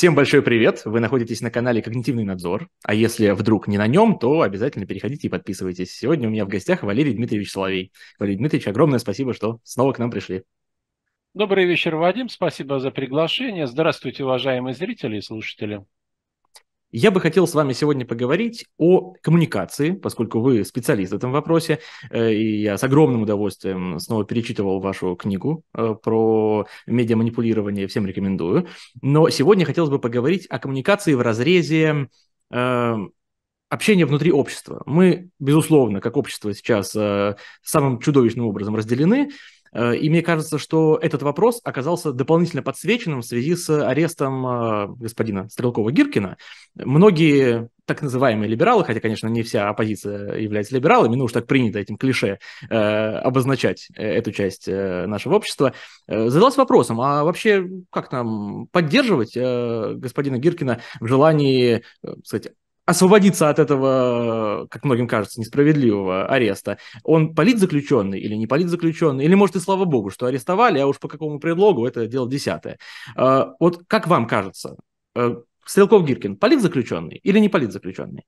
Всем большой привет! Вы находитесь на канале «Когнитивный надзор», а если вдруг не на нем, то обязательно переходите и подписывайтесь. Сегодня у меня в гостях Валерий Дмитриевич Соловей. Валерий Дмитриевич, огромное спасибо, что снова к нам пришли. Добрый вечер, Вадим. Спасибо за приглашение. Здравствуйте, уважаемые зрители и слушатели. Я бы хотел с вами сегодня поговорить о коммуникации, поскольку вы специалист в этом вопросе, э, и я с огромным удовольствием снова перечитывал вашу книгу э, про медиаманипулирование, всем рекомендую. Но сегодня хотелось бы поговорить о коммуникации в разрезе э, общения внутри общества. Мы, безусловно, как общество сейчас э, самым чудовищным образом разделены, Э, и мне кажется, что этот вопрос оказался дополнительно подсвеченным в связи с арестом э, господина Стрелкова-Гиркина. Многие так называемые либералы, хотя, конечно, не вся оппозиция является либералами, ну уж так принято этим клише э, обозначать э, эту часть нашего общества, задалась вопросом, а вообще как нам поддерживать э, господина Гиркина в желании, э, сказать, освободиться от этого, как многим кажется, несправедливого ареста, он политзаключенный или не политзаключенный? Или, может, и слава богу, что арестовали, а уж по какому предлогу, это дело десятое. А, вот как вам кажется, э, Стрелков Гиркин политзаключенный или не политзаключенный?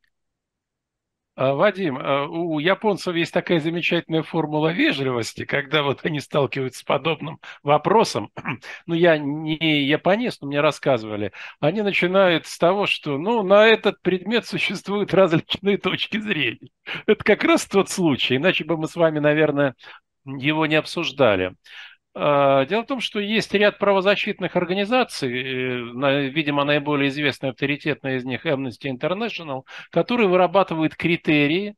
А, Вадим, а, у японцев есть такая замечательная формула вежливости, когда вот они сталкиваются с подобным вопросом. Ну, я не японист, но мне рассказывали. Они начинают с того, что, ну, на этот предмет существуют различные точки зрения. Это как раз тот случай, иначе бы мы с вами, наверное, его не обсуждали. А, дело в том, что есть ряд правозащитных организаций, э, видимо, наиболее известная, авторитетная из них Amnesty International, которые вырабатывают критерии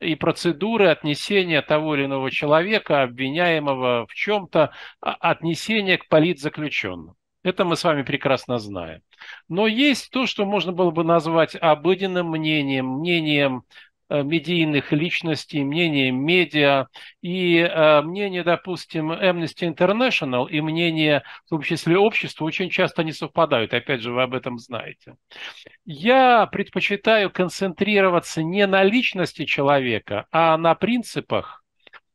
и процедуры отнесения того или иного человека, обвиняемого в чем-то, а, отнесения к политзаключенным. Это мы с вами прекрасно знаем. Но есть то, что можно было бы назвать обыденным мнением, мнением Э, медийных личностей, мнение медиа и э, мнение, допустим, Amnesty International и мнение, в том числе, общества очень часто не совпадают. Опять же, вы об этом знаете. Я предпочитаю концентрироваться не на личности человека, а на принципах,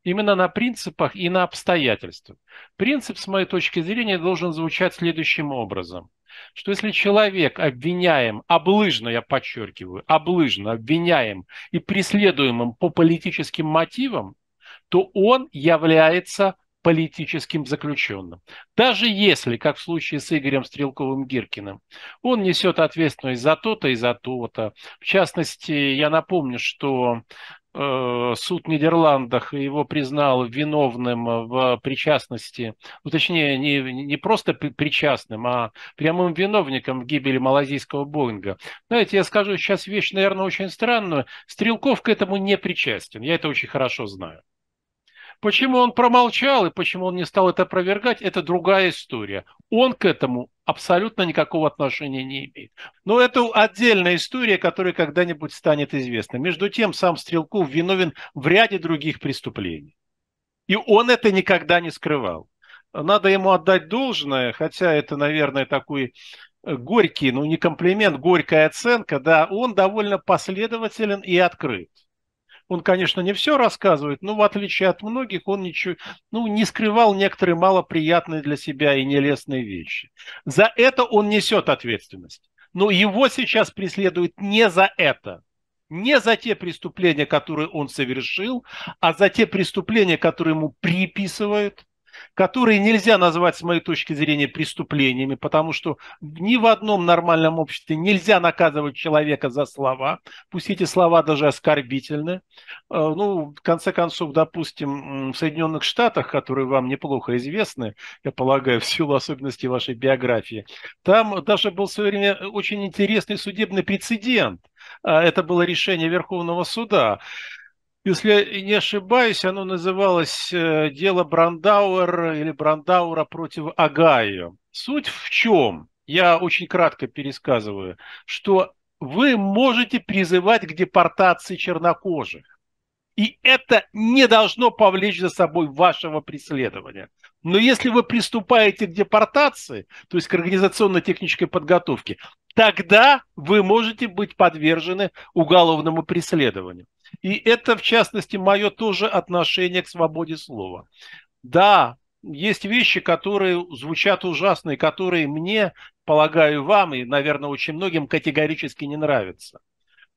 Именно на принципах и на обстоятельствах. Принцип, с моей точки зрения, должен звучать следующим образом. Что если человек обвиняем, облыжно, я подчеркиваю, облыжно обвиняем и преследуемым по политическим мотивам, то он является политическим заключенным. Даже если, как в случае с Игорем Стрелковым-Гиркиным, он несет ответственность за то-то и за то-то. В частности, я напомню, что Э, суд в Нидерландах его признал виновным в причастности, ну, точнее, не, не просто причастным, а прямым виновником в гибели малазийского Боинга. Знаете, я скажу сейчас вещь, наверное, очень странную. Стрелков к этому не причастен, я это очень хорошо знаю. Почему он промолчал и почему он не стал это опровергать, это другая история. Он к этому абсолютно никакого отношения не имеет. Но это отдельная история, которая когда-нибудь станет известна. Между тем, сам Стрелков виновен в ряде других преступлений. И он это никогда не скрывал. Надо ему отдать должное, хотя это, наверное, такой э, горький, ну не комплимент, горькая оценка, да, он довольно последователен и открыт. Он, конечно, не все рассказывает, но в отличие от многих, он ничего, ну, не скрывал некоторые малоприятные для себя и нелестные вещи. За это он несет ответственность. Но его сейчас преследуют не за это. Не за те преступления, которые он совершил, а за те преступления, которые ему приписывают – которые нельзя назвать, с моей точки зрения, преступлениями, потому что ни в одном нормальном обществе нельзя наказывать человека за слова, пусть эти слова даже оскорбительны. Э, ну, в конце концов, допустим, в Соединенных Штатах, которые вам неплохо известны, я полагаю, в силу особенностей вашей биографии, там даже был в свое время очень интересный судебный прецедент. Э, это было решение Верховного суда. Если не ошибаюсь, оно называлось э, «Дело Брандауэр» или «Брандаура против Агаю». Суть в чем? Я очень кратко пересказываю, что вы можете призывать к депортации чернокожих. И это не должно повлечь за собой вашего преследования. Но если вы приступаете к депортации, то есть к организационно-технической подготовке, тогда вы можете быть подвержены уголовному преследованию. И это, в частности, мое тоже отношение к свободе слова. Да, есть вещи, которые звучат ужасно, и которые мне, полагаю, вам и, наверное, очень многим категорически не нравятся.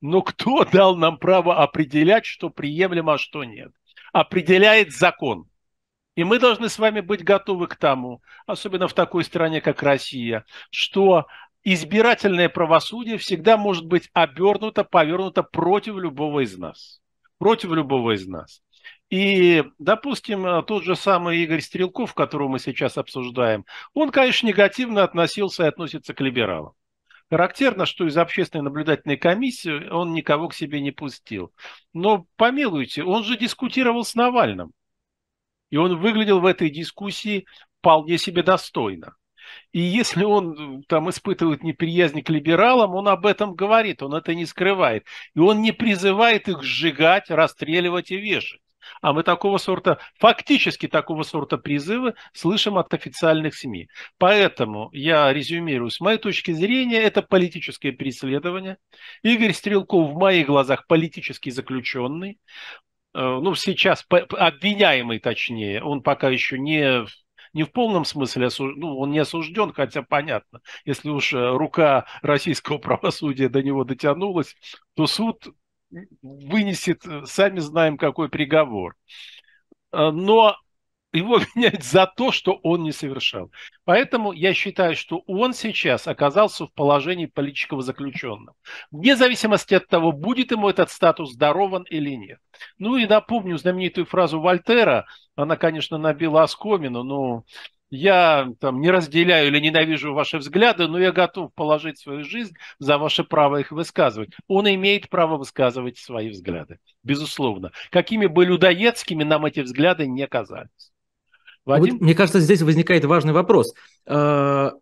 Но кто дал нам право определять, что приемлемо, а что нет? Определяет закон. И мы должны с вами быть готовы к тому, особенно в такой стране, как Россия, что избирательное правосудие всегда может быть обернуто, повернуто против любого из нас. Против любого из нас. И, допустим, тот же самый Игорь Стрелков, которого мы сейчас обсуждаем, он, конечно, негативно относился и относится к либералам. Характерно, что из общественной наблюдательной комиссии он никого к себе не пустил. Но помилуйте, он же дискутировал с Навальным. И он выглядел в этой дискуссии вполне себе достойно. И если он э, там испытывает неприязнь к либералам, он об этом говорит, он это не скрывает. И он не призывает их сжигать, расстреливать и вешать. А мы такого сорта, фактически такого сорта призывы слышим от официальных СМИ. Поэтому я резюмирую, с моей точки зрения, это политическое преследование. Игорь Стрелков в моих глазах политический заключенный э, ну, сейчас обвиняемый, точнее, он пока еще не не в полном смысле осуж ну, он не осужден, хотя понятно, если уж э, рука российского правосудия до него дотянулась, то суд вынесет, э, сами знаем, какой приговор. Э, но его менять за то, что он не совершал. Поэтому я считаю, что он сейчас оказался в положении политического заключенного. Вне зависимости от того, будет ему этот статус дарован или нет. Ну и напомню знаменитую фразу Вольтера она, конечно, набила оскомину, но я там не разделяю или ненавижу ваши взгляды, но я готов положить свою жизнь за ваше право их высказывать. Он имеет право высказывать свои взгляды, безусловно. Какими бы людоедскими нам эти взгляды не казались. А Вадим? Вот, мне кажется, здесь возникает важный вопрос. А,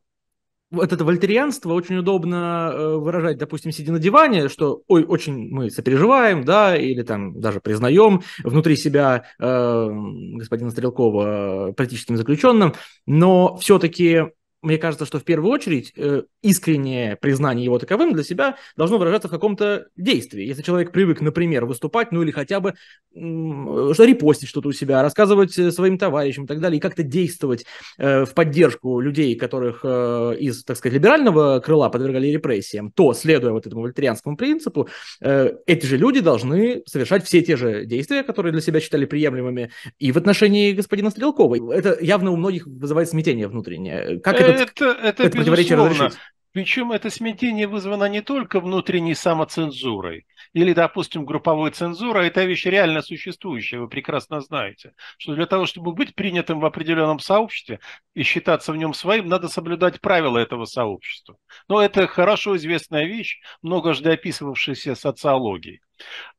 вот это вольтерианство очень удобно э, выражать, допустим, сидя на диване, что ой, очень мы сопереживаем, да, или там даже признаем внутри себя э, господина Стрелкова э, политическим заключенным, но все-таки мне кажется, что в первую очередь э, искреннее признание его таковым для себя должно выражаться в каком-то действии. Если человек привык, например, выступать, ну или хотя бы э, что репостить что-то у себя, рассказывать э, своим товарищам и так далее, и как-то действовать э, в поддержку людей, которых э, из, так сказать, либерального крыла подвергали репрессиям, то, следуя вот этому вольтерианскому принципу, э, эти же люди должны совершать все те же действия, которые для себя считали приемлемыми, и в отношении господина Стрелкова. Это явно у многих вызывает смятение внутреннее. Как это это, это, это безусловно. Разрешить. Причем это смятение вызвано не только внутренней самоцензурой или, допустим, групповой цензурой, а это вещь реально существующая, вы прекрасно знаете, что для того, чтобы быть принятым в определенном сообществе и считаться в нем своим, надо соблюдать правила этого сообщества. Но это хорошо известная вещь, многожды описывавшаяся социологией.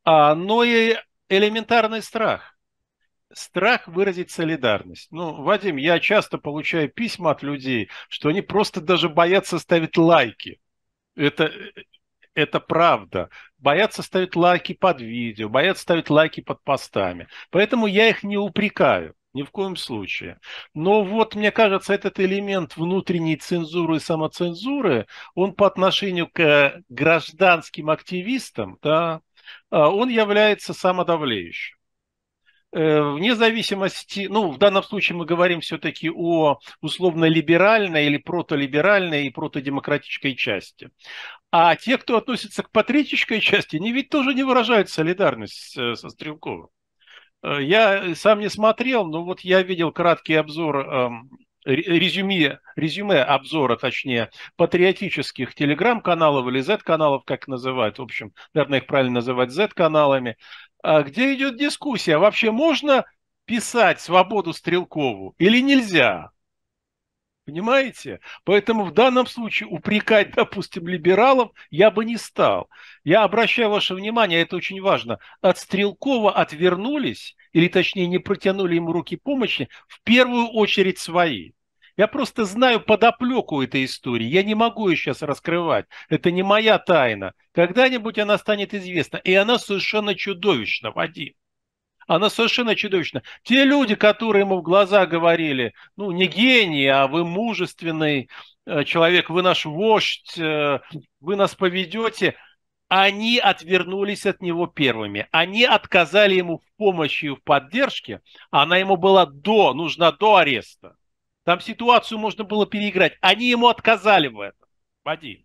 А, но и элементарный страх страх выразить солидарность. Ну, Вадим, я часто получаю письма от людей, что они просто даже боятся ставить лайки. Это, это правда. Боятся ставить лайки под видео, боятся ставить лайки под постами. Поэтому я их не упрекаю. Ни в коем случае. Но вот, мне кажется, этот элемент внутренней цензуры и самоцензуры, он по отношению к гражданским активистам, да, а, он является самодавлеющим. Э, вне зависимости, ну, в данном случае мы говорим все-таки о условно-либеральной или протолиберальной и протодемократической части. А те, кто относится к патриотической части, они ведь тоже не выражают солидарность э, со Стрелковым. Э, я сам не смотрел, но вот я видел краткий обзор эм, резюме, резюме обзора, точнее, патриотических телеграм-каналов или Z-каналов, как называют, в общем, наверное, их правильно называть Z-каналами, а где идет дискуссия, вообще можно писать свободу Стрелкову или нельзя? Понимаете? Поэтому в данном случае упрекать, допустим, либералов я бы не стал. Я обращаю ваше внимание, это очень важно, от Стрелкова отвернулись, или точнее не протянули ему руки помощи, в первую очередь свои. Я просто знаю подоплеку этой истории. Я не могу ее сейчас раскрывать. Это не моя тайна. Когда-нибудь она станет известна. И она совершенно чудовищна, Вадим. Она совершенно чудовищна. Те люди, которые ему в глаза говорили, ну, не гений, а вы мужественный э, человек, вы наш вождь, э, вы нас поведете, они отвернулись от него первыми. Они отказали ему в помощи и в поддержке. Она ему была до, нужна до ареста. Там ситуацию можно было переиграть. Они ему отказали в этом. Вадим.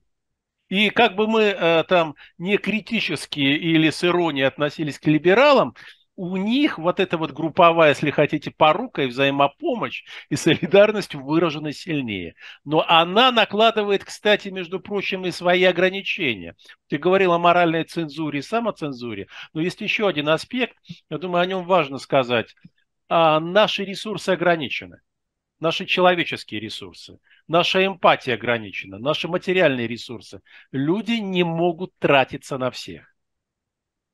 И как бы мы э, там не критически или с иронией относились к либералам, у них вот эта вот групповая, если хотите, порука и взаимопомощь и солидарность выражены сильнее. Но она накладывает, кстати, между прочим, и свои ограничения. Ты говорил о моральной цензуре и самоцензуре, но есть еще один аспект, я думаю, о нем важно сказать. А, наши ресурсы ограничены наши человеческие ресурсы, наша эмпатия ограничена, наши материальные ресурсы. Люди не могут тратиться на всех.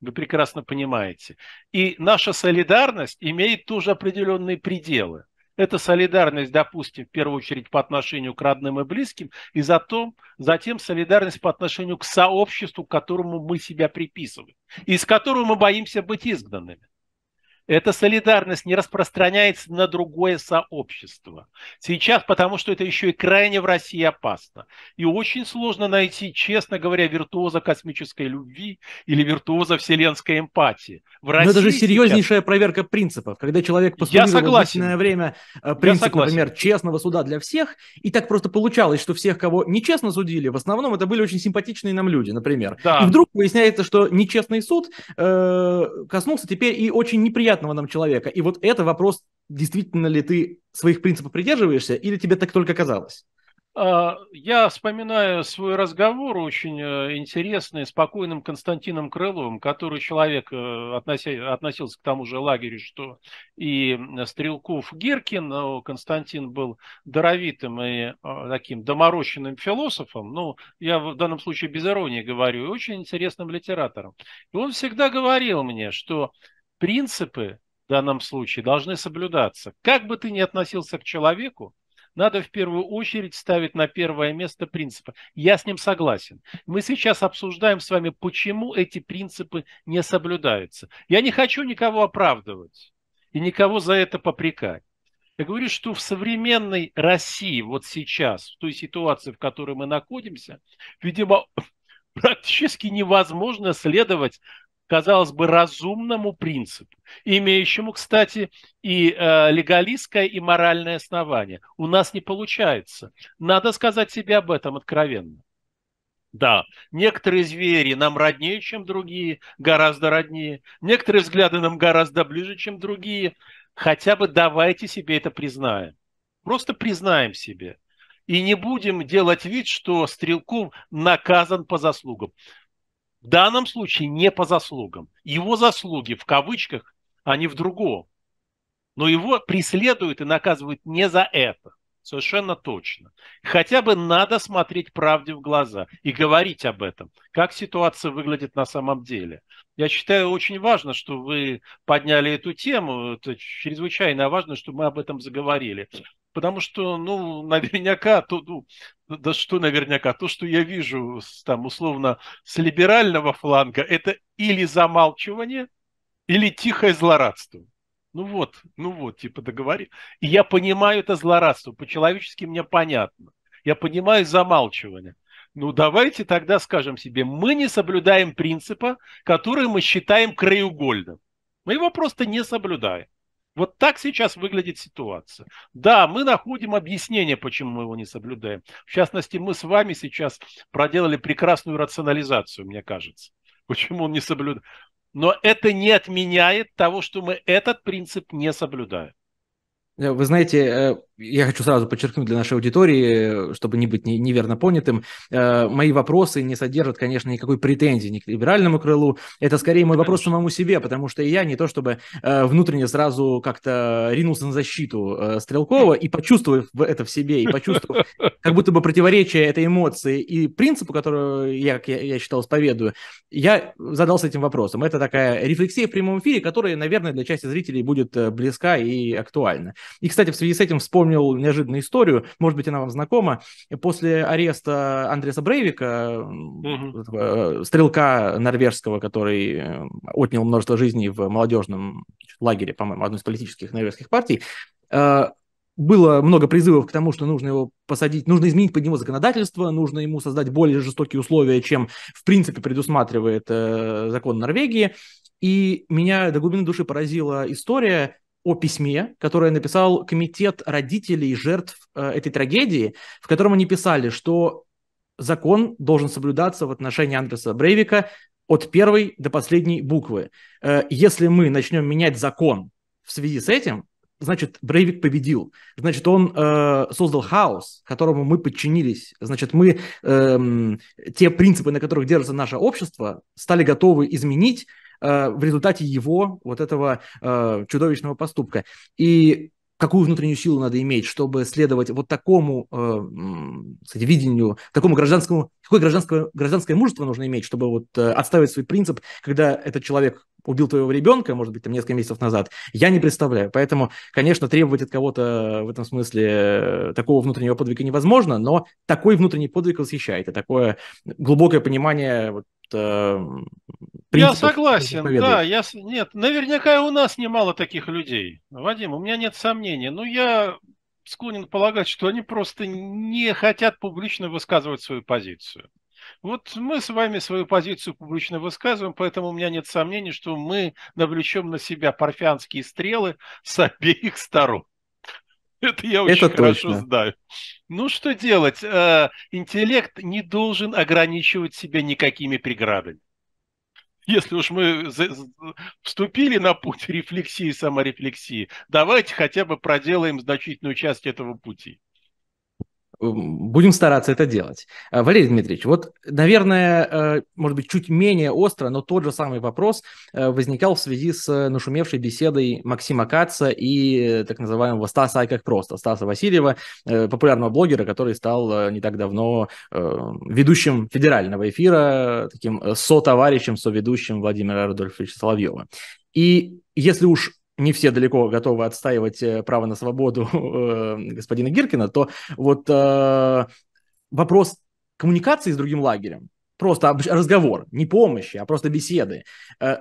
Вы прекрасно понимаете. И наша солидарность имеет тоже определенные пределы. Это солидарность, допустим, в первую очередь по отношению к родным и близким, и затем, затем солидарность по отношению к сообществу, к которому мы себя приписываем, и из которого мы боимся быть изгнанными. Эта солидарность не распространяется на другое сообщество. Сейчас, потому что это еще и крайне в России опасно. И очень сложно найти, честно говоря, виртуоза космической любви или виртуоза вселенской эмпатии. В России Но это же серьезнейшая сейчас... проверка принципов. Когда человек поступил э, Я согласен. в время принцип, например, честного суда для всех, и так просто получалось, что всех, кого нечестно судили, в основном это были очень симпатичные нам люди, например. Да. И вдруг выясняется, что нечестный суд э, коснулся теперь и очень неприятных неприятного нам человека. И вот это вопрос, действительно ли ты своих принципов придерживаешься, или тебе так только казалось? А, я вспоминаю свой разговор очень э, интересный с покойным Константином Крыловым, который человек э, относи, относился к тому же лагерю, что и Стрелков Гиркин. Константин был даровитым и э, таким доморощенным философом, ну, я в данном случае без иронии говорю, и очень интересным литератором. И он всегда говорил мне, что принципы в данном случае должны соблюдаться. Как бы ты ни относился к человеку, надо в первую очередь ставить на первое место принципы. Я с ним согласен. Мы сейчас обсуждаем с вами, почему эти принципы не соблюдаются. Я не хочу никого оправдывать и никого за это попрекать. Я говорю, что в современной России вот сейчас, в той ситуации, в которой мы находимся, видимо, практически невозможно следовать казалось бы, разумному принципу, имеющему, кстати, и э, легалистское, и моральное основание. У нас не получается. Надо сказать себе об этом откровенно. Да, некоторые звери нам роднее, чем другие, гораздо роднее. Некоторые взгляды нам гораздо ближе, чем другие. Хотя бы давайте себе это признаем. Просто признаем себе. И не будем делать вид, что стрелков наказан по заслугам. В данном случае не по заслугам. Его заслуги в кавычках, а не в другом. Но его преследуют и наказывают не за это. Совершенно точно. Хотя бы надо смотреть правде в глаза и говорить об этом, как ситуация выглядит на самом деле. Я считаю очень важно, что вы подняли эту тему. Это чрезвычайно важно, что мы об этом заговорили потому что, ну, наверняка, то, ну, да что наверняка, то, что я вижу, там, условно, с либерального фланга, это или замалчивание, или тихое злорадство. Ну вот, ну вот, типа договори. И я понимаю это злорадство, по-человечески мне понятно. Я понимаю замалчивание. Ну давайте тогда скажем себе, мы не соблюдаем принципа, который мы считаем краеугольным. Мы его просто не соблюдаем. Вот так сейчас выглядит ситуация. Да, мы находим объяснение, почему мы его не соблюдаем. В частности, мы с вами сейчас проделали прекрасную рационализацию, мне кажется. Почему он не соблюдает? Но это не отменяет того, что мы этот принцип не соблюдаем. Э, вы знаете, э, я хочу сразу подчеркнуть для нашей аудитории, чтобы не быть неверно понятым, э, мои вопросы не содержат, конечно, никакой претензии ни к либеральному крылу. Это скорее мой вопрос самому себе, потому что я не то чтобы э, внутренне сразу как-то ринулся на защиту э, Стрелкова и почувствовав это в себе, и почувствовав как будто бы противоречие этой эмоции и принципу, который я, я, я считал, исповедую, я задался этим вопросом. Это такая рефлексия в прямом эфире, которая, наверное, для части зрителей будет близка и актуальна. И, кстати, в связи с этим вспомнил вспомнил неожиданную историю, может быть, она вам знакома. После ареста Андреса Брейвика, угу. стрелка норвежского, который э, отнял множество жизней в молодежном лагере, по-моему, одной из политических норвежских партий, э, было много призывов к тому, что нужно его посадить, нужно изменить под него законодательство, нужно ему создать более жестокие условия, чем в принципе предусматривает закон Норвегии. И меня до глубины души поразила история о письме, которое написал комитет родителей жертв э, этой трагедии, в котором они писали, что закон должен соблюдаться в отношении Андреса Брейвика от первой до последней буквы. Э, если мы начнем менять закон в связи с этим, значит, Брейвик победил. Значит, он э, создал хаос, которому мы подчинились. Значит, мы э, те принципы, на которых держится наше общество, стали готовы изменить Э, в результате его вот этого э, чудовищного поступка. И какую внутреннюю силу надо иметь, чтобы следовать вот такому э, кстати, видению, такому гражданскому, какое гражданское, гражданское мужество нужно иметь, чтобы вот отставить свой принцип, когда этот человек убил твоего ребенка, может быть, там несколько месяцев назад, я не представляю. Поэтому, конечно, требовать от кого-то в этом смысле такого внутреннего подвига невозможно, но такой внутренний подвиг восхищает, и такое глубокое понимание вот, Э, я согласен, да, я, нет, наверняка и у нас немало таких людей. Вадим, у меня нет сомнений, но я склонен полагать, что они просто не хотят публично высказывать свою позицию. Вот мы с вами свою позицию публично высказываем, поэтому у меня нет сомнений, что мы навлечем на себя парфянские стрелы с обеих сторон. Это я очень Это хорошо точно. знаю. Ну, что делать? Э, интеллект не должен ограничивать себя никакими преградами. Если уж мы вступили на путь рефлексии и саморефлексии, давайте хотя бы проделаем значительную часть этого пути. Будем стараться это делать. А, Валерий Дмитриевич, вот, наверное, э, может быть, чуть менее остро, но тот же самый вопрос э, возникал в связи с нашумевшей беседой Максима Каца и э, так называемого Стаса Айках Просто, Стаса Васильева, популярного блогера, который стал не так давно ведущим федерального эфира, таким со-товарищем, со-ведущим Владимира Рудольфовича Соловьева. И если уж не все далеко готовы отстаивать э, право на свободу э, господина Гиркина, то вот э, вопрос коммуникации с другим лагерем, просто разговор, не помощи, а просто беседы,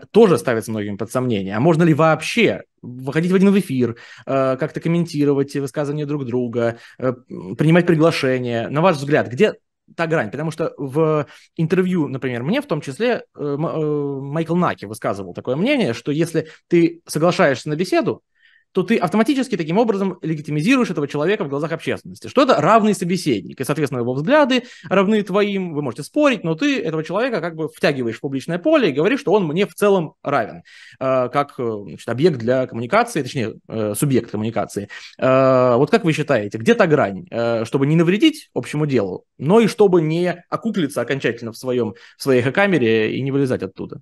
тоже ставится многим под сомнение. А можно ли вообще выходить в один в эфир, как-то комментировать высказывания друг друга, принимать приглашения? На ваш взгляд, где та грань, потому что в интервью, например, мне в том числе э, э, Майкл Наки высказывал такое мнение, что если ты соглашаешься на беседу, то ты автоматически таким образом легитимизируешь этого человека в глазах общественности, что это равный собеседник, и, соответственно, его взгляды равны твоим, вы можете спорить, но ты этого человека как бы втягиваешь в публичное поле и говоришь, что он мне в целом равен, э, как э, значит, объект для коммуникации, точнее, э, субъект коммуникации. Вот как вы считаете, где та грань, чтобы не навредить общему делу, но и чтобы не окуклиться окончательно в, своем, в своей камере и не вылезать оттуда?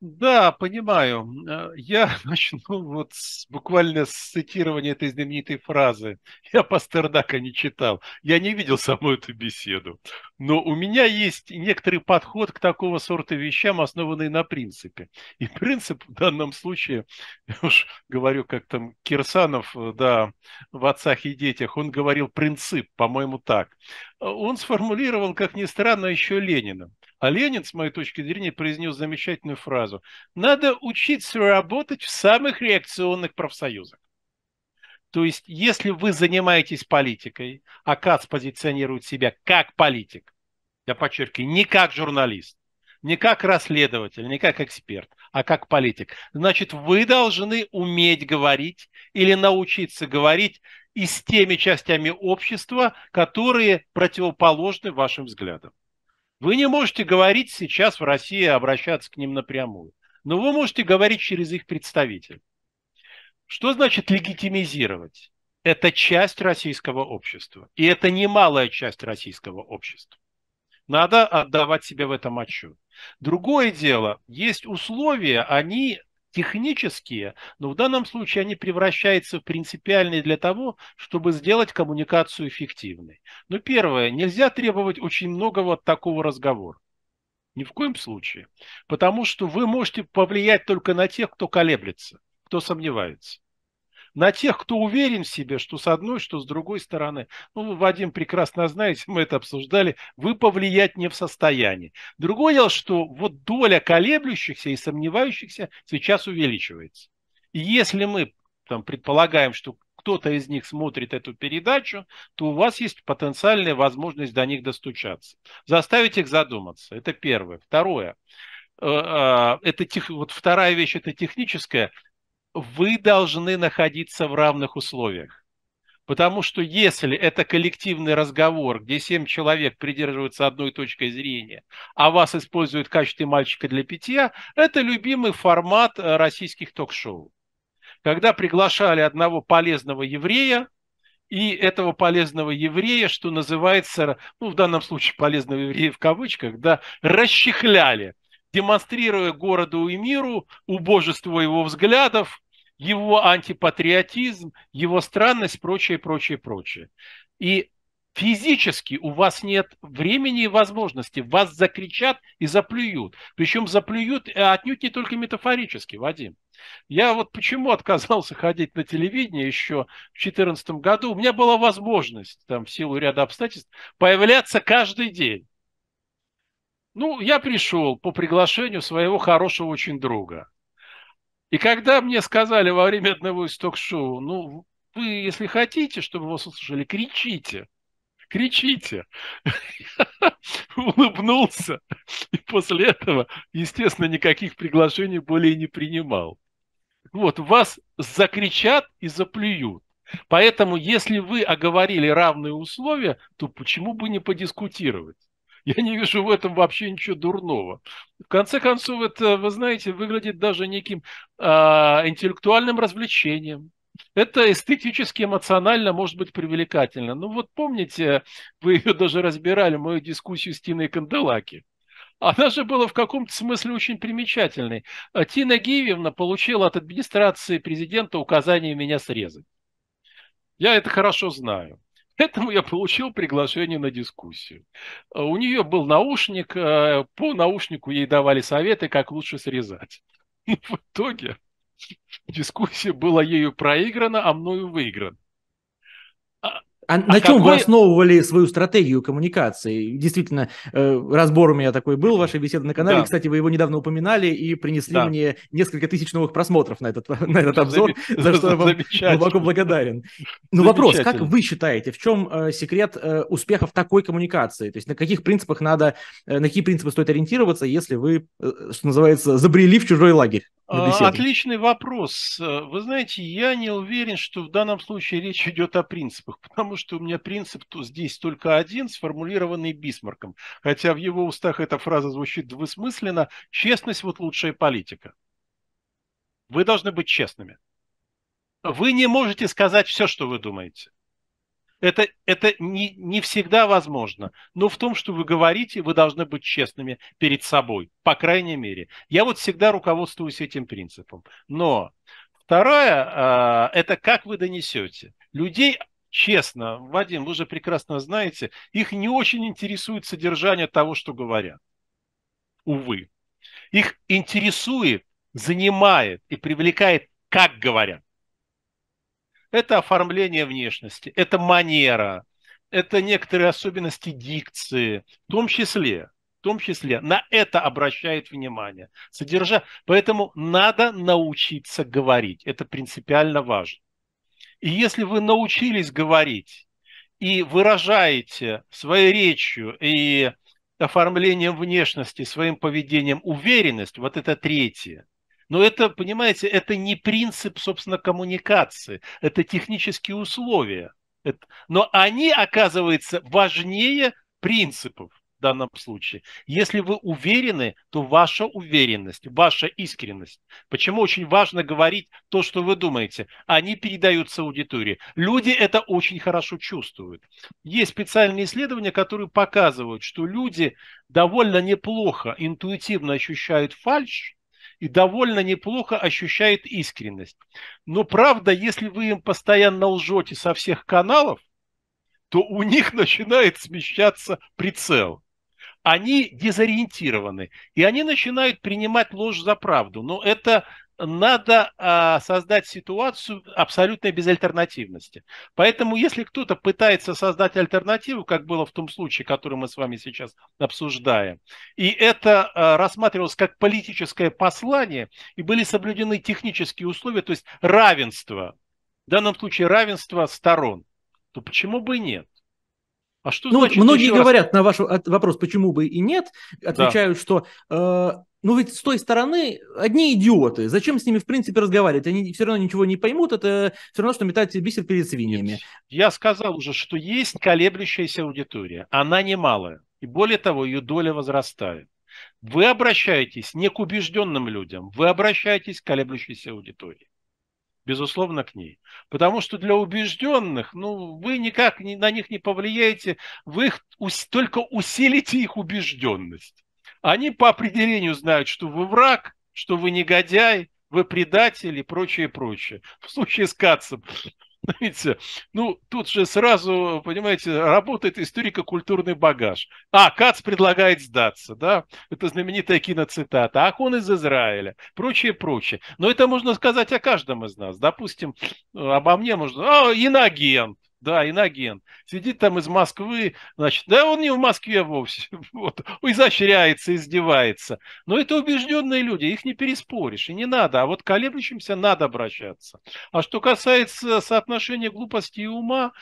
Да, понимаю. Э, я начну вот с, буквально с цитирования этой знаменитой фразы. Я Пастернака не читал, я не видел саму эту беседу. Но у меня есть некоторый подход к такого сорта вещам, основанный на принципе. И принцип в данном случае, я уж говорю, как там Кирсанов, э, да, в «Отцах и детях», он говорил принцип, по-моему, так. Э, он сформулировал, как ни странно, еще Лениным. А Ленин, с моей точки зрения, произнес замечательную фразу. Надо учиться работать в самых реакционных профсоюзах. То есть, если вы занимаетесь политикой, а КАЦ позиционирует себя как политик, я подчеркиваю, не как журналист, не как расследователь, не как эксперт, а как политик. Значит, вы должны уметь говорить или научиться говорить и с теми частями общества, которые противоположны вашим взглядам. Вы не можете говорить сейчас в России, обращаться к ним напрямую. Но вы можете говорить через их представителей. Что значит легитимизировать? Это часть российского общества. И это немалая часть российского общества. Надо отдавать себе в этом отчет. Другое дело, есть условия, они технические, но в данном случае они превращаются в принципиальные для того, чтобы сделать коммуникацию эффективной. Но ну, первое, нельзя требовать очень многого от такого разговора. Ни в коем случае. Потому что вы можете повлиять только на тех, кто колеблется, кто сомневается на тех, кто уверен в себе, что с одной, что с другой стороны. Ну, вы, Вадим, прекрасно знаете, мы это обсуждали, вы повлиять не в состоянии. Другое дело, что вот доля колеблющихся и сомневающихся сейчас увеличивается. И если мы там, предполагаем, что кто-то из них смотрит эту передачу, то у вас есть потенциальная возможность до них достучаться. Заставить их задуматься. Это первое. Второе. Э, а, это тех, вот вторая вещь, это техническая вы должны находиться в равных условиях. Потому что если это коллективный разговор, где семь человек придерживаются одной точки зрения, а вас используют в качестве мальчика для питья, это любимый формат э, российских ток-шоу. Когда приглашали одного полезного еврея, и этого полезного еврея, что называется, ну, в данном случае полезного еврея в кавычках, да, расчехляли, демонстрируя городу и миру убожество его взглядов, его антипатриотизм, его странность, прочее, прочее, прочее. И физически у вас нет времени и возможности. Вас закричат и заплюют. Причем заплюют э, отнюдь не только метафорически, Вадим. Я вот почему отказался ходить на телевидение еще в 2014 году. У меня была возможность, там, в силу ряда обстоятельств, появляться каждый день. Ну, я пришел по приглашению своего хорошего очень друга. И когда мне сказали во время одного из ток-шоу, ну, вы, если хотите, чтобы вас услышали, кричите, кричите. улыбнулся, и после этого, естественно, никаких приглашений более не принимал. Вот, вас закричат и заплюют. Поэтому, если вы оговорили равные условия, то почему бы не подискутировать? Я не вижу в этом вообще ничего дурного. В конце концов, это, вы знаете, выглядит даже неким а, интеллектуальным развлечением. Это эстетически, эмоционально может быть привлекательно. Ну вот помните, вы ее даже разбирали, мою дискуссию с Тиной Канделаки. Она же была в каком-то смысле очень примечательной. А Тина Гиевна получила от администрации президента указание меня срезать. Я это хорошо знаю. Поэтому я получил приглашение на дискуссию. А, у нее был наушник, а, по наушнику ей давали советы, как лучше срезать. Но в итоге дискуссия была ею проиграна, а мною выиграна. А, а на какой... чем вы основывали свою стратегию коммуникации? Действительно, э, разбор у меня такой был, вашей беседы на канале. Да. Кстати, вы его недавно упоминали и принесли да. мне несколько тысяч новых просмотров на этот, на этот обзор, за что я вам глубоко благодарен. Но ну, вопрос, как вы считаете, в чем э, секрет э, успехов такой коммуникации? То есть на каких принципах надо, э, на какие принципы стоит ориентироваться, если вы, э, что называется, забрели в чужой лагерь? А, отличный вопрос. Э, вы знаете, я не уверен, что в данном случае речь идет о принципах, потому что у меня принцип то здесь только один, сформулированный Бисмарком. Хотя в его устах эта фраза звучит двусмысленно. Честность – вот лучшая политика. Вы должны быть честными. Вы не можете сказать все, что вы думаете. Это, это не, не всегда возможно. Но в том, что вы говорите, вы должны быть честными перед собой, по крайней мере. Я вот всегда руководствуюсь этим принципом. Но второе, а, это как вы донесете. Людей честно, Вадим, вы же прекрасно знаете, их не очень интересует содержание того, что говорят. Увы. Их интересует, занимает и привлекает, как говорят. Это оформление внешности, это манера, это некоторые особенности дикции, в том числе, в том числе на это обращает внимание. Содержа... Поэтому надо научиться говорить. Это принципиально важно. И если вы научились говорить и выражаете своей речью и оформлением внешности, своим поведением уверенность, вот это третье – но это, понимаете, это не принцип, собственно, коммуникации, это технические условия. Но они, оказывается, важнее принципов в данном случае. Если вы уверены, то ваша уверенность, ваша искренность. Почему очень важно говорить то, что вы думаете. Они передаются аудитории. Люди это очень хорошо чувствуют. Есть специальные исследования, которые показывают, что люди довольно неплохо, интуитивно ощущают фальшь, и довольно неплохо ощущает искренность. Но правда, если вы им постоянно лжете со всех каналов, то у них начинает смещаться прицел. Они дезориентированы, и они начинают принимать ложь за правду. Но это надо а, создать ситуацию абсолютной безальтернативности. Поэтому, если кто-то пытается создать альтернативу, как было в том случае, который мы с вами сейчас обсуждаем, и это а, рассматривалось как политическое послание, и были соблюдены технические условия, то есть равенство, в данном случае равенство сторон, то почему бы и нет? А что ну, значит? Многие говорят раз... на ваш вопрос, почему бы и нет, отвечают, да. что э, ну ведь с той стороны одни идиоты. Зачем с ними в принципе разговаривать? Они все равно ничего не поймут. Это все равно, что метать бисер перед свиньями. Нет. Я сказал уже, что есть колеблющаяся аудитория. Она немалая. И более того, ее доля возрастает. Вы обращаетесь не к убежденным людям, вы обращаетесь к колеблющейся аудитории безусловно, к ней. Потому что для убежденных, ну, вы никак не, на них не повлияете, вы их, ус, только усилите их убежденность. Они по определению знают, что вы враг, что вы негодяй, вы предатель и прочее, прочее. В случае с Кацем видите, ну, тут же сразу, понимаете, работает историко-культурный багаж. А, Кац предлагает сдаться, да? Это знаменитая киноцитата. Ах, он из Израиля. Прочее, прочее. Но это можно сказать о каждом из нас. Допустим, обо мне можно... А, иноген да, иноагент. Сидит там из Москвы, значит, да он не в Москве вовсе, вот, изощряется, издевается. Но это убежденные люди, их не переспоришь, и не надо. А вот колеблющимся надо обращаться. А что касается соотношения глупости и ума,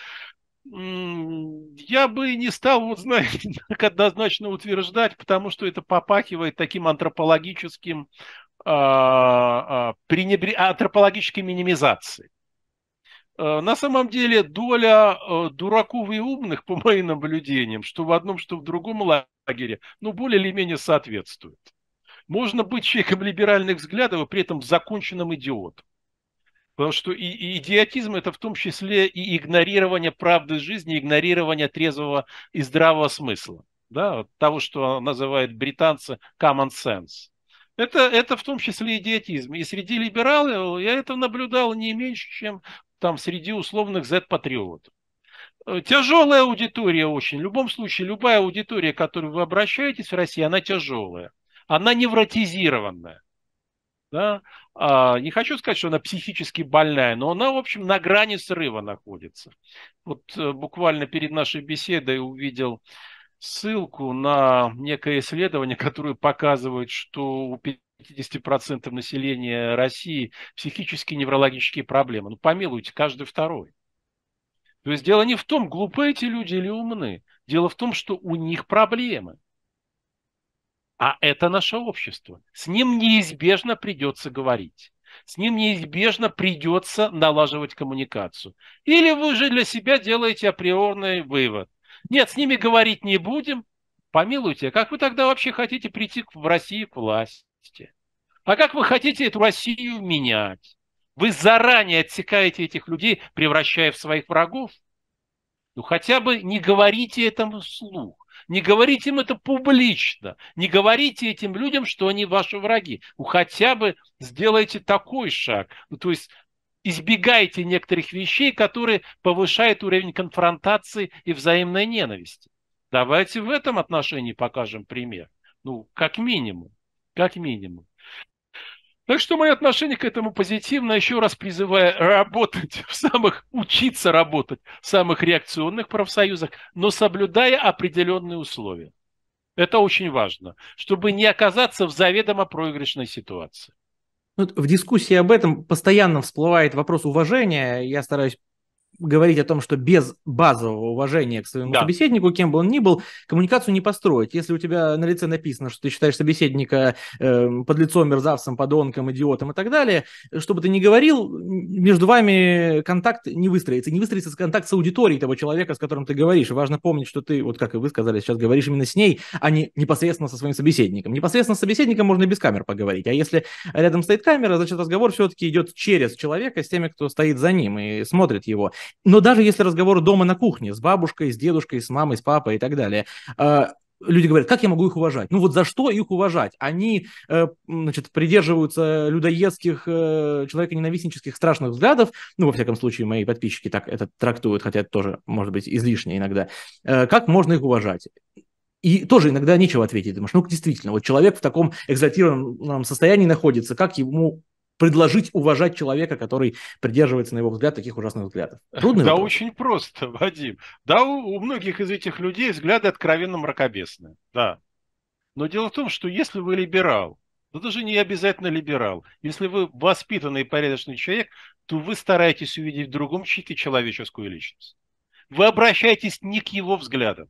я бы не стал, вот знаете, так однозначно утверждать, потому что это попахивает таким антропологическим, а, а, пренебр... антропологической минимизацией. Э, на самом деле доля э, дураков и умных, по моим наблюдениям, что в одном, что в другом лагере, ну, более или менее соответствует. Можно быть человеком либеральных взглядов и при этом законченным идиотом. Потому что и, и идиотизм это в том числе и игнорирование правды жизни, игнорирование трезвого и здравого смысла. Да, того, что называют британцы common sense. Это, это в том числе идиотизм. И среди либералов я это наблюдал не меньше, чем там среди условных Z-патриотов. Э, тяжелая аудитория очень. В любом случае, любая аудитория, к которой вы обращаетесь в России, она тяжелая. Она невротизированная. Да? А, не хочу сказать, что она психически больная, но она, в общем, на грани срыва находится. Вот э, буквально перед нашей беседой увидел ссылку на некое исследование, которое показывает, что у 50% населения России психические неврологические проблемы. Ну, помилуйте, каждый второй. То есть дело не в том, глупы эти люди или умны. Дело в том, что у них проблемы. А это наше общество. С ним неизбежно придется говорить. С ним неизбежно придется налаживать коммуникацию. Или вы же для себя делаете априорный вывод. Нет, с ними говорить не будем. Помилуйте, а как вы тогда вообще хотите прийти в России к власти? власти. А как вы хотите эту Россию менять? Вы заранее отсекаете этих людей, превращая в своих врагов? Ну хотя бы не говорите этому вслух. Не говорите им это публично. Не говорите этим людям, что они ваши враги. Ну, хотя бы сделайте такой шаг. Ну, то есть избегайте некоторых вещей, которые повышают уровень конфронтации и взаимной ненависти. Давайте в этом отношении покажем пример. Ну, как минимум как минимум. Так что мое отношение к этому позитивно, еще раз призывая работать в самых, учиться работать в самых реакционных профсоюзах, но соблюдая определенные условия. Это очень важно, чтобы не оказаться в заведомо проигрышной ситуации. Ну, в дискуссии об этом постоянно всплывает вопрос уважения. Я стараюсь говорить о том, что без базового уважения к своему да. собеседнику, кем бы он ни был, коммуникацию не построить. Если у тебя на лице написано, что ты считаешь собеседника э, под лицом мерзавцем, подонком, идиотом и так далее, э, что бы ты ни говорил, между вами контакт не выстроится. Не выстроится контакт с аудиторией того человека, с которым ты говоришь. важно помнить, что ты, вот как и вы сказали, сейчас говоришь именно с ней, а не непосредственно со своим собеседником. Непосредственно с собеседником можно и без камер поговорить. А если рядом стоит камера, значит разговор все-таки идет через человека с теми, кто стоит за ним и смотрит его. Но даже если разговор дома на кухне с бабушкой, с дедушкой, с мамой, с папой и так далее, а, люди говорят, как я могу их уважать? Ну вот за что их уважать? Они, э, значит, придерживаются людоедских, э, человеконенавистнических страшных взглядов, ну, во всяком случае, мои подписчики так это трактуют, хотя это тоже, может быть, излишне иногда. Э, как можно их уважать? И тоже иногда нечего ответить. Думаешь, ну, действительно, вот человек в таком экзотированном состоянии находится, как ему предложить уважать человека, который придерживается, на его взгляд, таких ужасных взглядов? Трудно да вопрос. очень просто, Вадим. Да, у, у многих из этих людей взгляды откровенно мракобесные, да. Но дело в том, что если вы либерал, но ну даже не обязательно либерал. Если вы воспитанный и порядочный человек, то вы стараетесь увидеть в другом чьи-то человеческую личность. Вы обращаетесь не к его взглядам.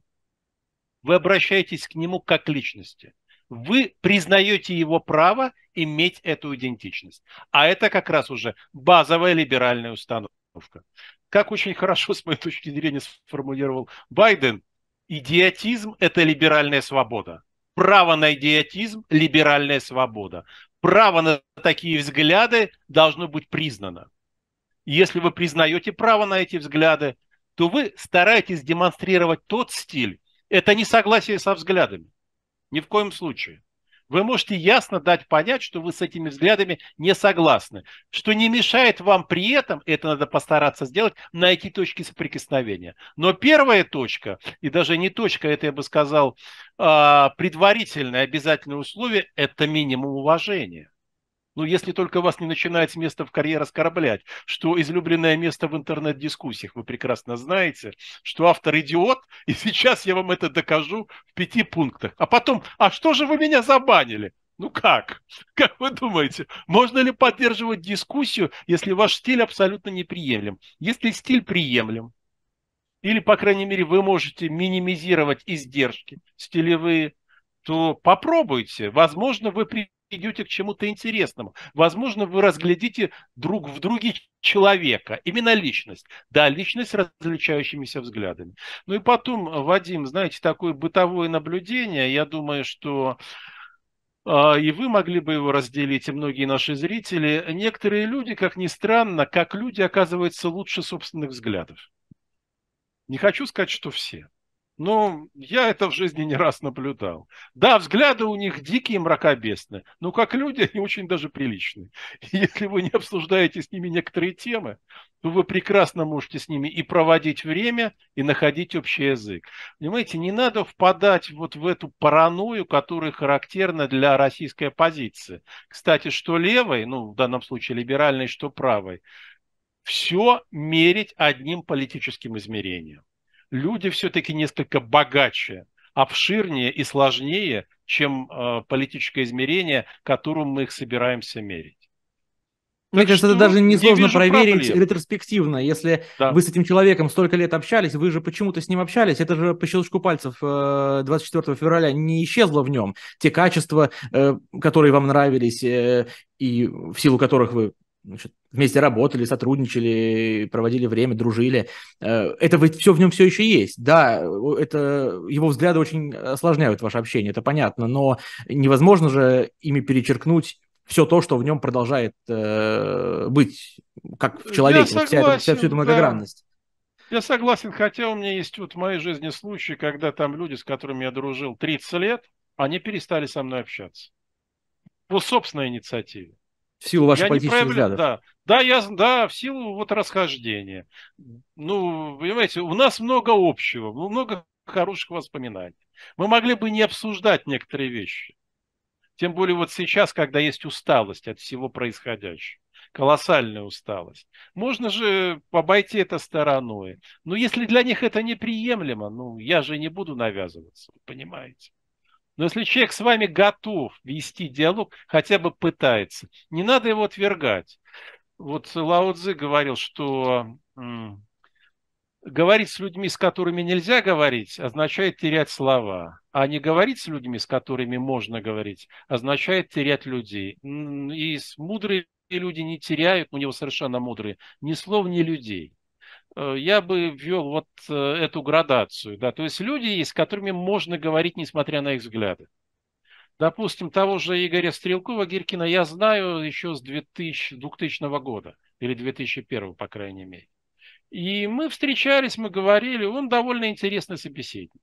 Вы обращаетесь к нему как к личности. Вы признаете его право иметь эту идентичность. А это как раз уже базовая либеральная установка. Как очень хорошо, с моей точки зрения, сформулировал Байден, идиотизм – это либеральная свобода. Право на идиотизм – либеральная свобода. Право на такие взгляды должно быть признано. Если вы признаете право на эти взгляды, то вы стараетесь демонстрировать тот стиль. Это не согласие со взглядами. Ни в коем случае вы можете ясно дать понять, что вы с этими взглядами не согласны, что не мешает вам при этом, это надо постараться сделать, найти точки соприкосновения. Но первая точка, и даже не точка, это я бы сказал, а, предварительное обязательное условие, это минимум уважения. Ну, если только вас не начинает с места в карьер оскорблять, что излюбленное место в интернет-дискуссиях, вы прекрасно знаете, что автор идиот, и сейчас я вам это докажу в пяти пунктах. А потом, а что же вы меня забанили? Ну как? Как вы думаете, можно ли поддерживать дискуссию, если ваш стиль абсолютно неприемлем? Если стиль приемлем, или, по крайней мере, вы можете минимизировать издержки стилевые, то попробуйте. Возможно, вы при идете к чему-то интересному. Возможно, вы разглядите друг в друге человека, именно личность. Да, личность с различающимися взглядами. Ну и потом, Вадим, знаете, такое бытовое наблюдение, я думаю, что а, и вы могли бы его разделить, и многие наши зрители. Некоторые люди, как ни странно, как люди оказываются лучше собственных взглядов. Не хочу сказать, что все. Ну, я это в жизни не раз наблюдал. Да, взгляды у них дикие, мракобесные, но как люди они очень даже приличные. И если вы не обсуждаете с ними некоторые темы, то вы прекрасно можете с ними и проводить время, и находить общий язык. Понимаете, не надо впадать вот в эту паранойю, которая характерна для российской оппозиции. Кстати, что левой, ну в данном случае либеральной, что правой, все мерить одним политическим измерением люди все-таки несколько богаче, обширнее и сложнее, чем э, политическое измерение, которым мы их собираемся мерить. Мне так кажется, это даже несложно не проверить проблем. ретроспективно. Если да. вы с этим человеком столько лет общались, вы же почему-то с ним общались, это же по щелчку пальцев 24 э, февраля не исчезло в нем. Те качества, э, которые вам нравились э, и в силу которых вы значит, вместе работали, сотрудничали, проводили время, дружили. Э, это все в нем все еще есть. Да, это его взгляды очень осложняют ваше общение, это понятно, но невозможно же ими перечеркнуть все то, что в нем продолжает э, быть, как в человеке, согласен, вся, эта, вся всю эту многогранность. Да. Я согласен, хотя у меня есть вот в моей жизни случаи, когда там люди, с которыми я дружил 30 лет, они перестали со мной общаться по собственной инициативе. В силу ваших я политических взглядов. Да. да, я, да, в силу вот расхождения. Ну, понимаете, у нас много общего, много хороших воспоминаний. Мы могли бы не обсуждать некоторые вещи. Тем более вот сейчас, когда есть усталость от всего происходящего. Колоссальная усталость. Можно же обойти это стороной. Но если для них это неприемлемо, ну, я же не буду навязываться, понимаете? Но если человек с вами готов вести диалог, хотя бы пытается, не надо его отвергать. Вот Лао Цзы говорил, что говорить с людьми, с которыми нельзя говорить, означает терять слова. А не говорить с людьми, с которыми можно говорить, означает терять людей. И мудрые люди не теряют, у него совершенно мудрые, ни слов, ни людей. Э, я бы ввел вот э, эту градацию. Да? То есть люди есть, с которыми можно говорить, несмотря на их взгляды. Допустим, того же Игоря Стрелкова, Гиркина, я знаю еще с 2000, 2000 года, или 2001, по крайней мере. И мы встречались, мы говорили, он довольно интересный собеседник.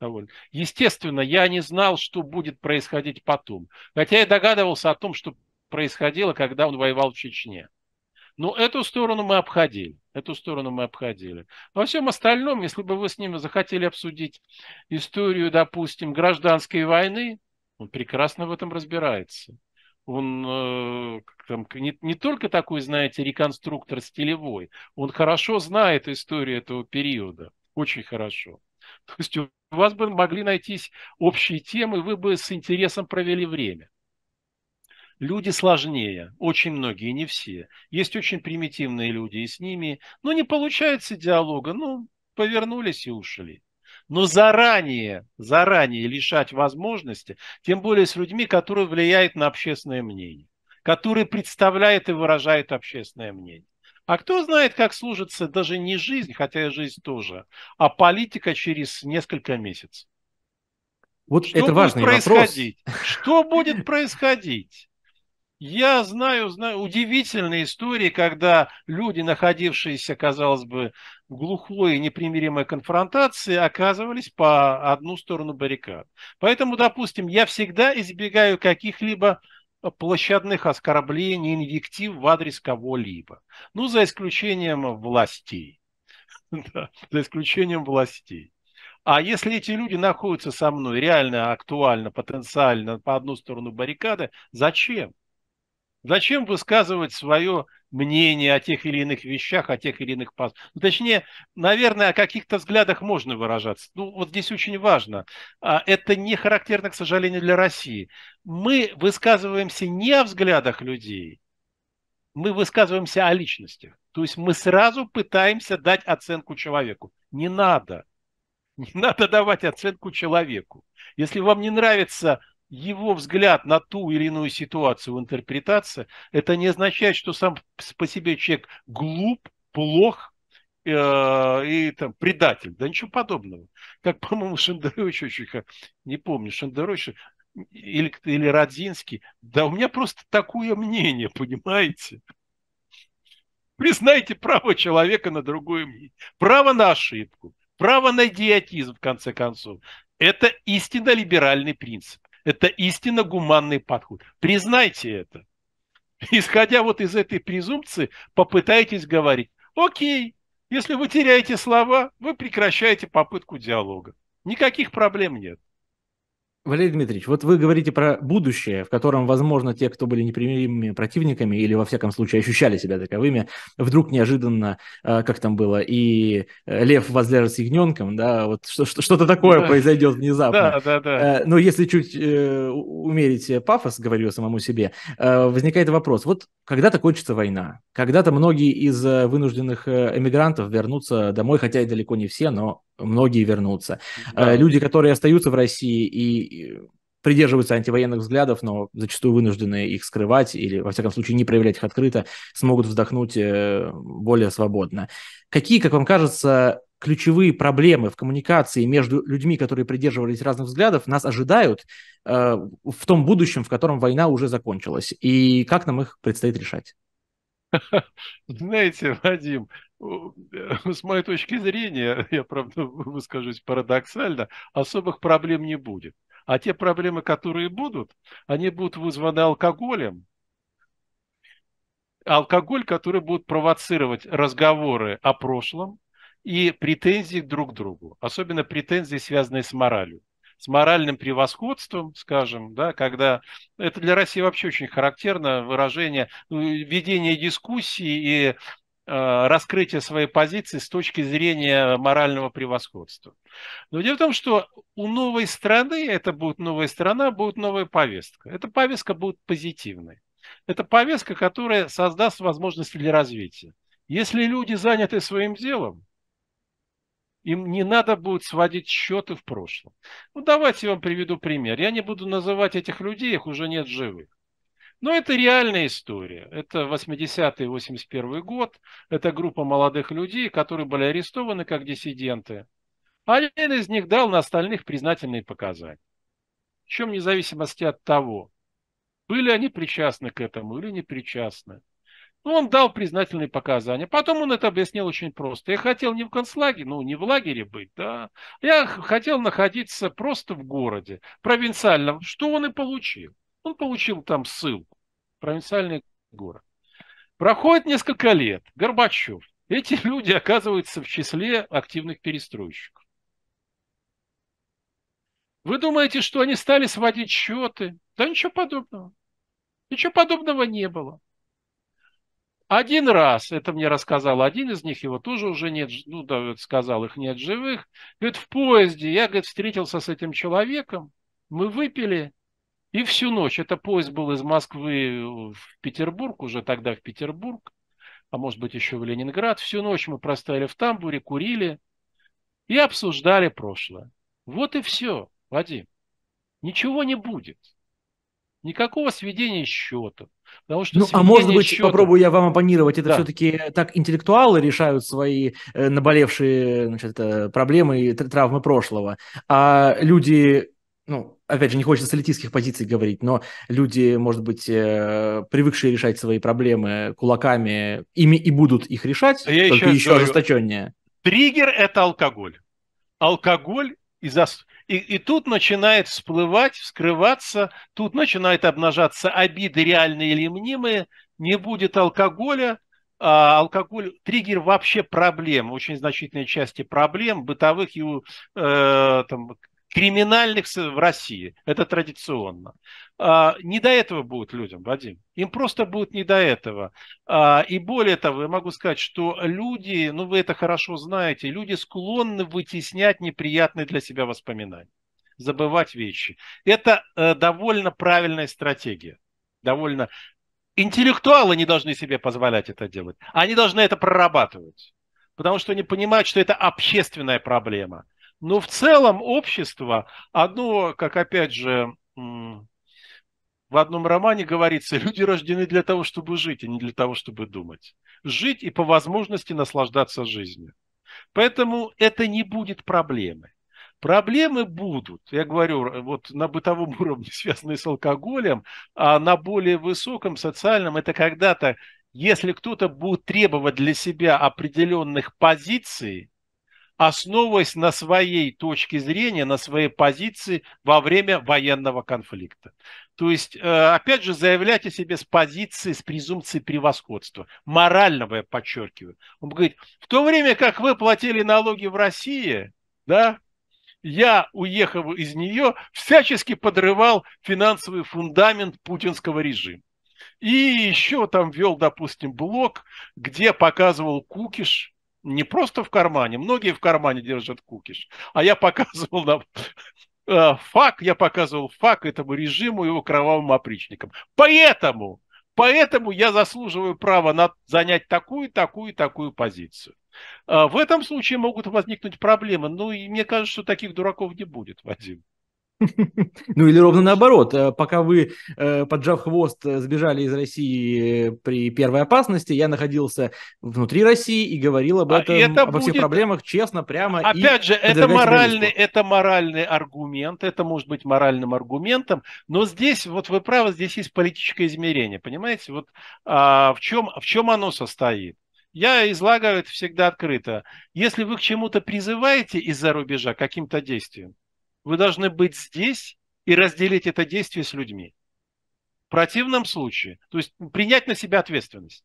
Довольно. Естественно, я не знал, что будет происходить потом. Хотя я догадывался о том, что происходило, когда он воевал в Чечне. Но эту сторону мы обходили. Эту сторону мы обходили. Во всем остальном, если бы вы с ним захотели обсудить историю, допустим, гражданской войны, он прекрасно в этом разбирается. Он э, там, не, не только такой, знаете, реконструктор стилевой, он хорошо знает историю этого периода, очень хорошо. То есть у вас бы могли найтись общие темы, вы бы с интересом провели время. Люди сложнее, очень многие, не все. Есть очень примитивные люди, и с ними, но не получается диалога, ну, повернулись и ушли. Но заранее, заранее лишать возможности, тем более с людьми, которые влияют на общественное мнение, которые представляют и выражают общественное мнение. А кто знает, как служится даже не жизнь, хотя и жизнь тоже, а политика через несколько месяцев. Вот что это будет важный происходить? Вопрос. Что будет происходить? Я знаю, знаю удивительные истории, когда люди, находившиеся, казалось бы, в глухой и непримиримой конфронтации, оказывались по одну сторону баррикад. Поэтому, допустим, я всегда избегаю каких-либо площадных оскорблений, инвектив в адрес кого-либо. Ну, за исключением властей. за исключением властей. А если эти люди находятся со мной реально, актуально, потенциально по одну сторону баррикады, зачем? Зачем высказывать свое мнение о тех или иных вещах, о тех или иных Ну, точнее, наверное, о каких-то взглядах можно выражаться. Ну, вот здесь очень важно. А, это не характерно, к сожалению, для России. Мы высказываемся не о взглядах людей, мы высказываемся о личностях. То есть мы сразу пытаемся дать оценку человеку. Не надо. Не надо давать оценку человеку. Если вам не нравится его взгляд на ту или иную ситуацию интерпретация, это не означает, что сам по себе человек глуп, плох э, и там, предатель. Да ничего подобного. Как, по-моему, Шендерович, очень, не помню, Шендерович или, или Родзинский. Да у меня просто такое мнение, понимаете? Признайте право человека на другое мнение. Право на ошибку. Право на идиотизм, в конце концов. Это истинно либеральный принцип. Это истинно гуманный подход. Признайте это. Исходя вот из этой презумпции, попытайтесь говорить, окей, если вы теряете слова, вы прекращаете попытку диалога. Никаких проблем нет. Валерий Дмитриевич, вот вы говорите про будущее, в котором, возможно, те, кто были непримиримыми противниками или, во всяком случае, ощущали себя таковыми, вдруг неожиданно, а, как там было, и э, лев возляжет с ягненком, да, вот что-то такое да. произойдет внезапно. Да, да, да. Э, но если чуть э, умерить пафос, говорю самому себе, возникает вопрос, вот когда-то кончится война, когда-то многие из вынужденных эмигрантов вернутся домой, хотя и далеко не все, но многие вернутся. Да. Э, люди, которые остаются в России и придерживаются антивоенных взглядов, но зачастую вынуждены их скрывать или, во всяком случае, не проявлять их открыто, смогут вздохнуть э, более свободно. Какие, как вам кажется, ключевые проблемы в коммуникации между людьми, которые придерживались разных взглядов, нас ожидают э, в том будущем, в котором война уже закончилась? И как нам их предстоит решать? Знаете, Вадим, Э, с моей точки зрения, я, правда, выскажусь парадоксально, особых проблем не будет. А те проблемы, которые будут, они будут вызваны алкоголем, алкоголь, который будет провоцировать разговоры о прошлом и претензии друг к другу, особенно претензии, связанные с моралью с моральным превосходством, скажем, да, когда это для России вообще очень характерно выражение ведения ну, дискуссии и Э, раскрытие своей позиции с точки зрения морального превосходства. Но дело в том, что у новой страны, это будет новая страна, будет новая повестка. Эта повестка будет позитивной. Это повестка, которая создаст возможности для развития. Если люди заняты своим делом, им не надо будет сводить счеты в прошлом. Ну, давайте я вам приведу пример. Я не буду называть этих людей, их уже нет живых. Но ну, это реальная история. Это 80-й, 81 год. Это группа молодых людей, которые были арестованы как диссиденты. Один из них дал на остальных признательные показания. в чем независимости от того, были они причастны к этому или не причастны. Ну, он дал признательные показания. Потом он это объяснил очень просто. Я хотел не в концлагере, ну, не в лагере быть, да. Я хотел находиться просто в городе, провинциальном, что он и получил. Он получил там ссылку. Провинциальный город. Проходит несколько лет. Горбачев. Эти люди оказываются в числе активных перестройщиков. Вы думаете, что они стали сводить счеты? Да ничего подобного. Ничего подобного не было. Один раз, это мне рассказал один из них, его тоже уже нет, ну, да, сказал, их нет живых. Говорит, в поезде я, говорит, встретился с этим человеком, мы выпили, и всю ночь, это поезд был из Москвы в Петербург, уже тогда в Петербург, а может быть еще в Ленинград. Всю ночь мы простояли в тамбуре, курили и обсуждали прошлое. Вот и все, Вадим. Ничего не будет. Никакого сведения счета. Потому что ну, а может быть, счетов... попробую я вам оппонировать, это да. все-таки э, так интеллектуалы решают свои э, наболевшие значит, э, проблемы и травмы прошлого, а люди ну, опять же, не хочется с элитистских позиций говорить, но люди, может быть, э, привыкшие решать свои проблемы кулаками, ими и будут их решать, а Я только еще, еще говорю, ожесточеннее. Триггер – это алкоголь. Алкоголь и, зас... и, и тут начинает всплывать, вскрываться, тут начинает обнажаться обиды реальные или мнимые, не будет алкоголя, а алкоголь, триггер вообще проблем, очень значительной части проблем бытовых и э, там, криминальных в России. Это традиционно. А, не до этого будут людям, Вадим. Им просто будет не до этого. А, и более того, я могу сказать, что люди, ну вы это хорошо знаете, люди склонны вытеснять неприятные для себя воспоминания, забывать вещи. Это э, довольно правильная стратегия. Довольно интеллектуалы не должны себе позволять это делать. Они должны это прорабатывать. Потому что они понимают, что это общественная проблема. Но в целом общество, одно, как опять же, в одном романе говорится, люди рождены для того, чтобы жить, а не для того, чтобы думать. Жить и по возможности наслаждаться жизнью. Поэтому это не будет проблемой. Проблемы будут, я говорю, э, вот на бытовом уровне, связанные с алкоголем, а на более высоком социальном, это когда-то, если кто-то будет требовать для себя определенных позиций, основываясь на своей точке зрения, на своей позиции во время военного конфликта. То есть, э, опять же, заявлять о себе с позиции, с презумпцией превосходства. Морального, я подчеркиваю. Он говорит, в то время как вы платили налоги в России, да, я, уехав из нее, всячески подрывал финансовый фундамент путинского режима. И еще там вел, допустим, блог, где показывал кукиш, не просто в кармане, многие в кармане держат кукиш. А я показывал на э, фак, я показывал фак этому режиму и его кровавым опричникам. Поэтому, поэтому я заслуживаю права на занять такую, такую, такую позицию. Э, в этом случае могут возникнуть проблемы. Ну мне кажется, что таких дураков не будет, Вадим. Ну или ровно наоборот, э, пока вы, э, поджав хвост, э, сбежали из России при первой опасности, я находился внутри России и говорил об а этом, а это обо будет... всех проблемах честно, прямо. Опять же, это моральный, это моральный аргумент, это может быть моральным аргументом, но здесь, вот вы правы, здесь есть политическое измерение, понимаете, вот а, в, чем, в чем оно состоит. Я излагаю это всегда открыто. Если вы к чему-то призываете из-за рубежа, каким-то действием, вы должны быть здесь и разделить это действие с людьми. В противном случае, то есть принять на себя ответственность.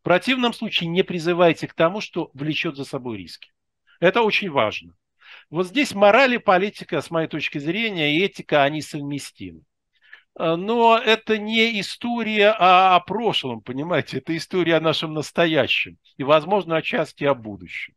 В противном случае не призывайте к тому, что влечет за собой риски. Это очень важно. Вот здесь мораль и политика, с моей точки зрения, и этика, они совместимы. Но это не история о, о прошлом, понимаете, это история о нашем настоящем и, возможно, отчасти о будущем.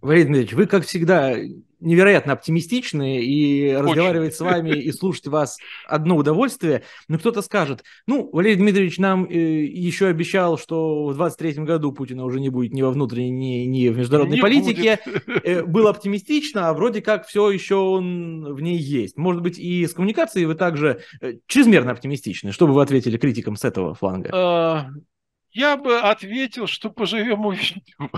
Валерий Дмитриевич, вы, как всегда, невероятно оптимистичны, и Очень. разговаривать с вами и слушать вас одно удовольствие. Но кто-то скажет, ну, Валерий Дмитриевич нам э, еще обещал, что в 23-м году Путина уже не будет ни во внутренней, ни, ни в международной не политике. Э, было оптимистично, а вроде как все еще он в ней есть. Может быть, и с коммуникацией вы также э, чрезмерно оптимистичны. Что бы вы ответили критикам с этого фланга? А, я бы ответил, что поживем увидим.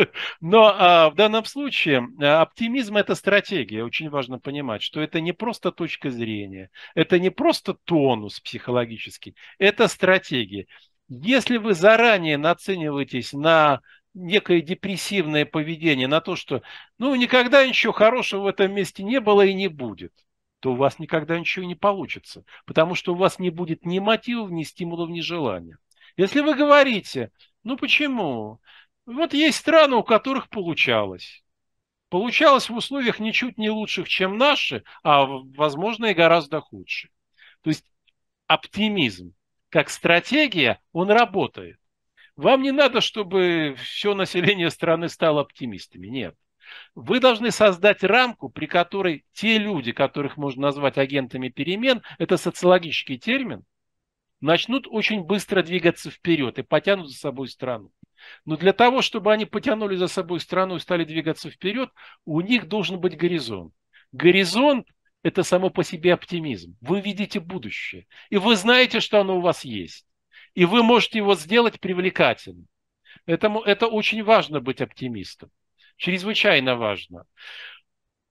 Но а, в данном случае а, оптимизм – это стратегия. Очень важно понимать, что это не просто точка зрения, это не просто тонус психологический, это стратегия. Если вы заранее нацениваетесь на некое депрессивное поведение, на то, что ну никогда ничего хорошего в этом месте не было и не будет, то у вас никогда ничего не получится, потому что у вас не будет ни мотивов, ни стимулов, ни желания. Если вы говорите, ну почему? Вот есть страны, у которых получалось. Получалось в условиях ничуть не лучших, чем наши, а, возможно, и гораздо худше. То есть оптимизм как стратегия, он работает. Вам не надо, чтобы все население страны стало оптимистами. Нет. Вы должны создать рамку, при которой те люди, которых можно назвать агентами перемен, это социологический термин, начнут очень быстро двигаться вперед и потянут за собой страну. Но для того, чтобы они потянули за собой страну и стали двигаться вперед, у них должен быть горизонт. Горизонт – это само по себе оптимизм. Вы видите будущее, и вы знаете, что оно у вас есть. И вы можете его сделать привлекательным. Поэтому это очень важно быть оптимистом. Чрезвычайно важно.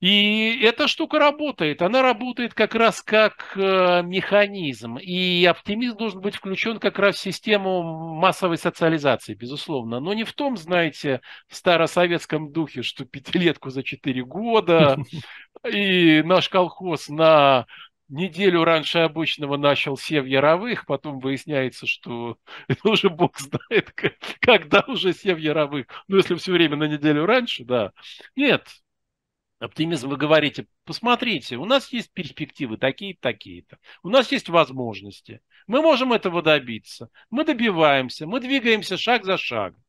И эта штука работает. Она работает как раз как э, механизм. И оптимизм должен быть включен как раз в систему массовой социализации, безусловно. Но не в том, знаете, в старосоветском духе, что пятилетку за четыре года, и наш колхоз на неделю раньше обычного начал сев яровых, потом выясняется, что это уже бог знает, когда уже сев яровых. Ну, если все время на неделю раньше, да. Нет, оптимизм, вы говорите, посмотрите, у нас есть перспективы такие такие-то, у нас есть возможности, мы можем этого добиться, мы добиваемся, мы двигаемся шаг за шагом.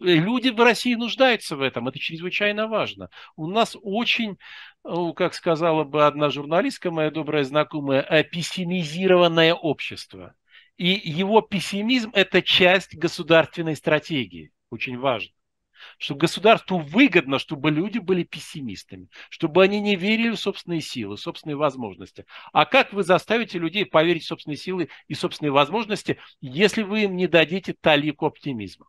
Люди в России нуждаются в этом, это чрезвычайно важно. У нас очень, как сказала бы одна журналистка, моя добрая знакомая, пессимизированное общество. И его пессимизм – это часть государственной стратегии, очень важно что государству выгодно, чтобы люди были пессимистами, чтобы они не верили в собственные силы, собственные возможности. А как вы заставите людей поверить в собственные силы и собственные возможности, если вы им не дадите талику оптимизма?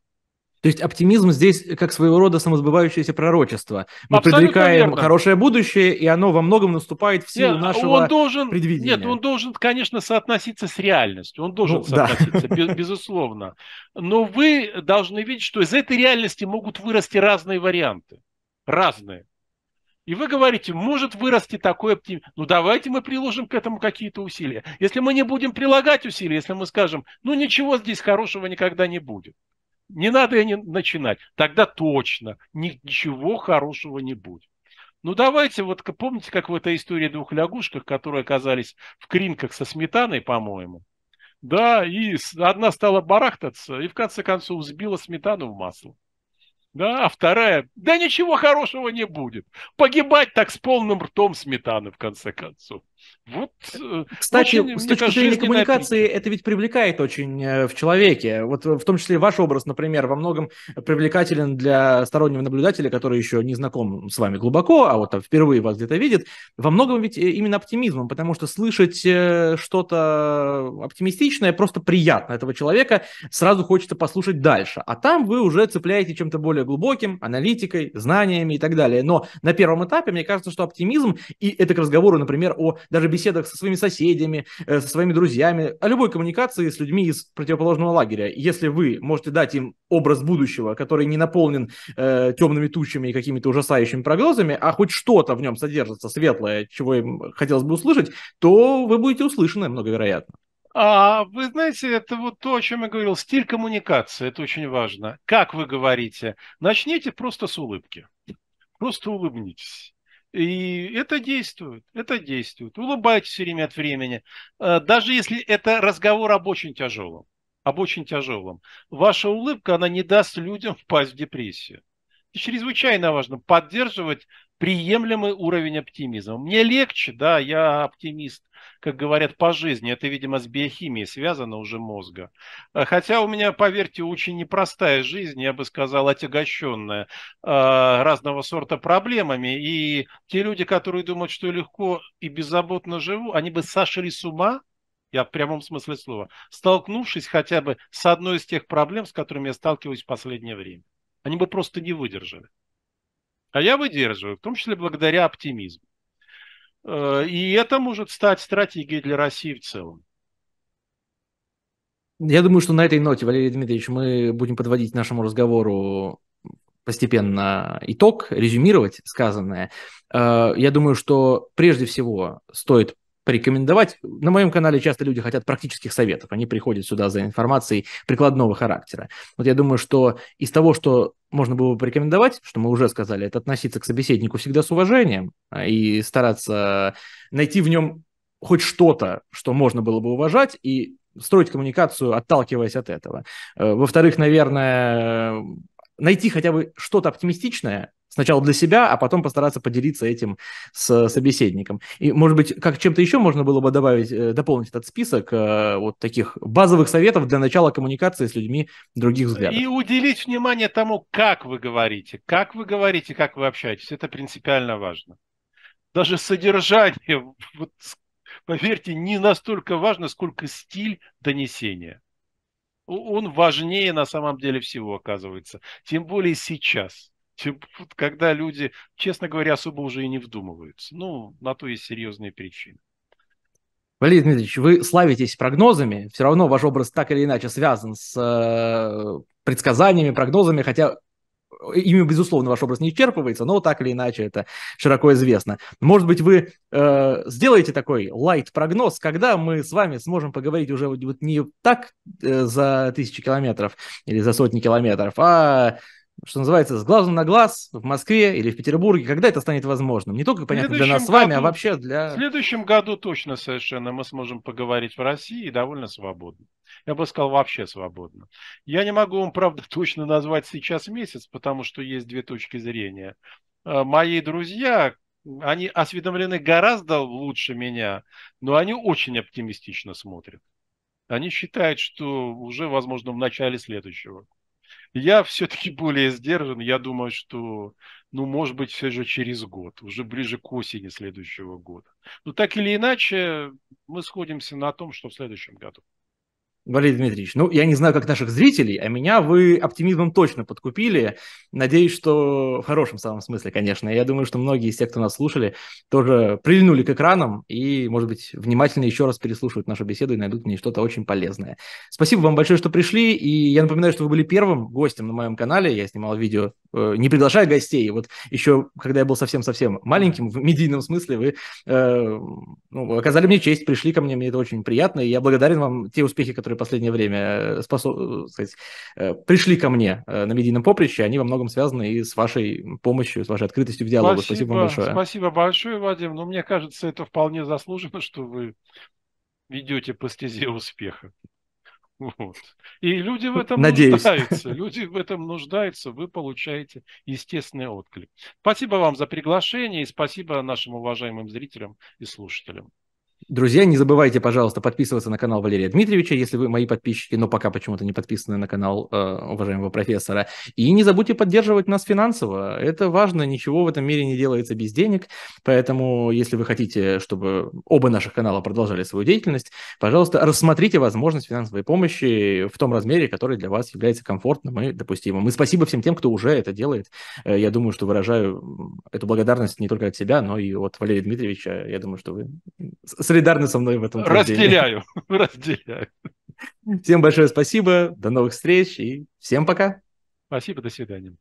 То есть оптимизм здесь как своего рода самосбывающееся пророчество. Мы Абсолютно предрекаем верно. хорошее будущее, и оно во многом наступает в силу нет, нашего он должен, предвидения. Нет, он должен, конечно, соотноситься с реальностью. Он должен ну, соотноситься, да. безусловно. Но вы должны видеть, что из этой реальности могут вырасти разные варианты. Разные. И вы говорите, может вырасти такой оптимизм. Ну давайте мы приложим к этому какие-то усилия. Если мы не будем прилагать усилия, если мы скажем, ну ничего здесь хорошего никогда не будет, не надо и начинать. Тогда точно ничего хорошего не будет. Ну давайте, вот помните, как в этой истории двух лягушках, которые оказались в кринках со сметаной, по-моему, да, и одна стала барахтаться, и в конце концов сбила сметану в масло. Да, а вторая, да ничего хорошего не будет. Погибать так с полным ртом сметаны, в конце концов. Вот, э, Кстати, очень, с точки зрения коммуникации, напряги. это ведь привлекает очень э, в человеке. Вот э, в том числе ваш образ, например, во многом привлекателен для стороннего наблюдателя, который еще не знаком с вами глубоко, а вот там впервые вас где-то видит. Во многом ведь именно оптимизмом, потому что слышать что-то оптимистичное просто приятно этого человека, сразу хочется послушать дальше. А там вы уже цепляете чем-то более глубоким, аналитикой, знаниями и так далее. Но на первом этапе, мне кажется, что оптимизм, и это к разговору, например, о даже беседах со своими соседями, э, со своими друзьями, о любой коммуникации с людьми из противоположного лагеря. Если вы можете дать им образ будущего, который не наполнен э, темными тучами и какими-то ужасающими прогнозами, а хоть что-то в нем содержится светлое, чего им хотелось бы услышать, то вы будете услышаны, многовероятно. А, вы знаете, это вот то, о чем я говорил, стиль коммуникации, это очень важно. Как вы говорите? Начните просто с улыбки. Просто улыбнитесь. И это действует, это действует. Улыбайтесь время от времени. Э, даже если это разговор об очень тяжелом, об очень тяжелом. Ваша улыбка, она не даст людям впасть в депрессию. И чрезвычайно важно поддерживать приемлемый уровень оптимизма. Мне легче, да, я оптимист, как говорят, по жизни. Это, видимо, с биохимией связано уже мозга. А хотя у меня, поверьте, очень непростая жизнь, я бы сказал, отягощенная а, разного сорта проблемами. И те люди, которые думают, что легко и беззаботно живу, они бы сошли с ума, я в прямом смысле слова, столкнувшись хотя бы с одной из тех проблем, с которыми я сталкиваюсь в последнее время. Они бы просто не выдержали. А я выдерживаю, в том числе благодаря оптимизму. Э, и это может стать стратегией для России в целом. Я думаю, что на этой ноте, Валерий Дмитриевич, мы будем подводить нашему разговору постепенно итог, резюмировать сказанное. Э, я думаю, что прежде всего стоит порекомендовать. На моем канале часто люди хотят практических советов. Они приходят сюда за информацией прикладного характера. Вот я думаю, что из того, что можно было бы порекомендовать, что мы уже сказали, это относиться к собеседнику всегда с уважением а, и стараться найти в нем хоть что-то, что можно было бы уважать, и строить коммуникацию, отталкиваясь от этого. Э, во-вторых, наверное, найти хотя бы что-то оптимистичное, сначала для себя, а потом постараться поделиться этим с собеседником. И, может быть, как чем-то еще можно было бы добавить, э, дополнить этот список э, вот таких базовых советов для начала коммуникации с людьми других взглядов. И уделить внимание тому, как вы говорите, как вы говорите, как вы общаетесь. Это принципиально важно. Даже содержание, вот, поверьте, не настолько важно, сколько стиль донесения он важнее на самом деле всего оказывается. Тем более сейчас, когда люди, честно говоря, особо уже и не вдумываются. Ну, на то есть серьезные причины. Валерий Дмитриевич, вы славитесь прогнозами, все равно ваш образ так или иначе связан с э, предсказаниями, прогнозами, хотя ими, безусловно, ваш образ не исчерпывается, но так или иначе это широко известно. Может быть, вы э, сделаете такой лайт-прогноз, когда мы с вами сможем поговорить уже вот не так э, за тысячи километров или за сотни километров, а что называется, с глазу на глаз в Москве или в Петербурге, когда это станет возможным. Не только, понятно, для нас с вами, а вообще для... В следующем году точно совершенно мы сможем поговорить в России довольно свободно. Я бы сказал, вообще свободно. Я не могу вам, правда, точно назвать сейчас месяц, потому что есть две точки зрения. Э, мои друзья, они осведомлены гораздо лучше меня, но они очень оптимистично смотрят. Они считают, что уже, возможно, в начале следующего я все-таки более сдержан. Я думаю, что, ну, может быть, все же через год, уже ближе к осени следующего года. Но ну, так или иначе, мы сходимся на том, что в следующем году. Валерий Дмитриевич, ну, я не знаю, как наших зрителей, а меня вы оптимизмом точно подкупили. Надеюсь, что в хорошем самом смысле, конечно. Я думаю, что многие из тех, кто нас слушали, тоже прильнули к экранам и, может быть, внимательно еще раз переслушают нашу беседу и найдут в ней что-то очень полезное. Спасибо вам большое, что пришли. И я напоминаю, что вы были первым гостем на моем канале. Я снимал видео, э, не приглашая гостей. Вот еще, когда я был совсем-совсем маленьким, в медийном смысле, вы э, ну, оказали мне честь, пришли ко мне. Мне это очень приятно. И я благодарен вам те успехи, которые которые в последнее время э, способ, э, сказать, э, пришли ко мне на медийном поприще, они во многом связаны и с вашей помощью, с вашей открытостью в диалогу. Спасибо, спасибо вам большое. Спасибо большое, Вадим. Но ну, мне кажется, это вполне заслуженно, что вы ведете по стезе успеха. Вот. И люди в этом Надеюсь. нуждаются. Люди в этом нуждаются. Вы получаете естественный отклик. Спасибо вам за приглашение и спасибо нашим уважаемым зрителям и слушателям. Друзья, не забывайте, пожалуйста, подписываться на канал Валерия Дмитриевича, если вы мои подписчики, но пока почему-то не подписаны на канал э, уважаемого профессора. И не забудьте поддерживать нас финансово. Это важно, ничего в этом мире не делается без денег. Поэтому, если вы хотите, чтобы оба наших канала продолжали свою деятельность, пожалуйста, рассмотрите возможность финансовой помощи в том размере, который для вас является комфортным и допустимым. И спасибо всем тем, кто уже это делает. Э, я думаю, что выражаю эту благодарность не только от себя, но и от Валерия Дмитриевича. Я думаю, что вы солидарны со мной в этом. Разделяю, разделяю. Всем большое спасибо, до новых встреч и всем пока. Спасибо, до свидания.